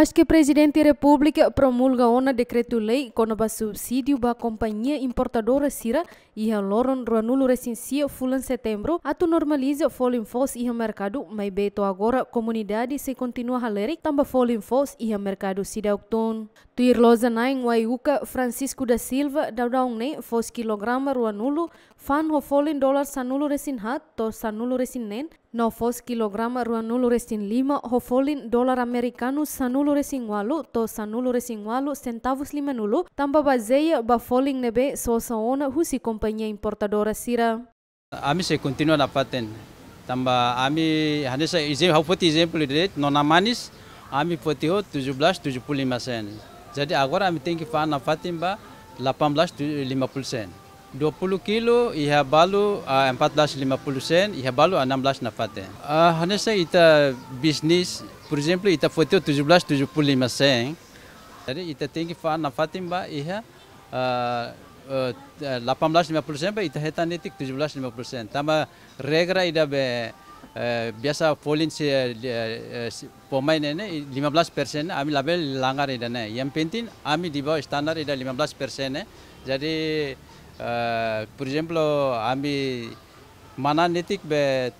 Mas que o Presidente da República promulga uma decreto-lei com o subsídio para a companhia importadora Cira e a Loron Ruanulo Recensia em Setembro, ato normaliza Folin Foss e o mercado, mas beto agora comunidade se continua a ler tamba Folin Foss e o mercado Tu Tuir na em Waiuca, Francisco da Silva Daudaungne Foss quilograma Ruanulo, fan ho Folin Dólar Sanulo Recinhat, to Sanulo Recinen, no fos quilograma Ruanulo Recin Lima, o Folin Dólar Americano Sanulo walu to resing walu sentavus lima nulu tamba bazeia ba falling nebe sosa ona husi kompanya importadora sira. Ami se continua na paten. Tamba ami hanesa izem izin puli dite nona manis ami tujuh puluh lima sen. Jadi agora ami tengki fa na paten ba belas lima puluh sen. 20 kilo iha balu uh, 14 50 sen iha balu 16 na paten. Uh, hanesa ita bisnis Por exemplo, puluh lima sen. Jadi ita tinggi fa na ba iha belas lima puluh sen ba ita hetan tujuh belas lima puluh sen. Tama regra ida be eh, biasa polin si eh, eh, pemain ini belas persen kami label langgar ida ne. Yang penting kami di bawah standar ida lima belas persen. Jadi uh, por exemplo kami mana netik be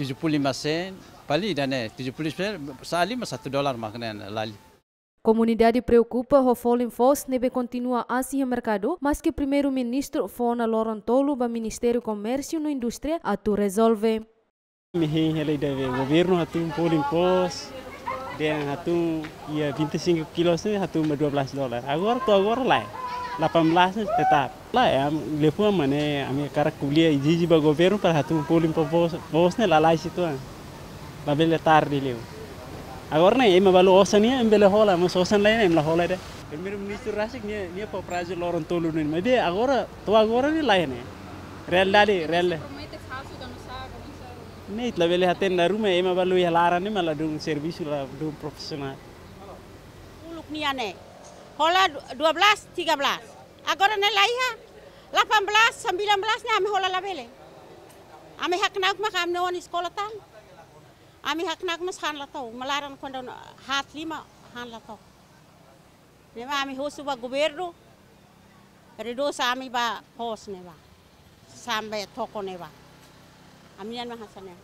tujuh puluh lima sen palidane eh, 79 salima 1 dólar magnen lali Comunidade preocupa o Fallen Foss neve continua assim o mercado, mas que primeiro-ministro Fona Lorantolo do Ministério Comércio e Indústria atu resolve. Mihin ele deve governo atu Fallen Foss dan atu ya 25 kilos nih atu 12 dolar. Agora tu agora lá. 18 tetap. Lá é lepo mané a cara kuliah jiji ba governo para atu Fallen Foss, Foss né lá lá babele tardi liu agorne ema balu osan osania bele hola mas osan lain la hola de imir minister rasik nia nia po praje loron tolu nin mabe agora to agora ni lain ne rel dali le. ne itla bele haten na rume ima balu ia lara ni mala dung servisu la dung profesional uluk nia ne hola 12 13 agora ne laiha 18 19 ne ame hola bele. ame hakna ma kam ne on sekolah tang ami hak nak mas han la tau malaran kondo hat lima han la tau ne ami hosu ba gubernu redo sa ami ba hos ne ba sambe toko ne ba ami an mahasane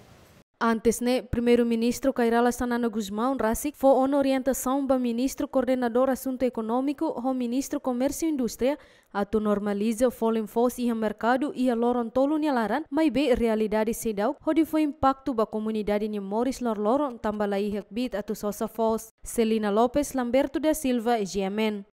Antes, né, primeiro-ministro Cairala Sanana Guzmão Rasik foi uma orientação para ministro coordenador assunto econômico, o ministro comércio e indústria, a tu normaliza o folim fos e mercado e a loron tolo nialaran, mas bem realidade se dá, onde foi impacto para a comunidade de Morris lor loron tambalai e hekbit a tu sosa fosse Celina Lopes, Lamberto da Silva, GMN.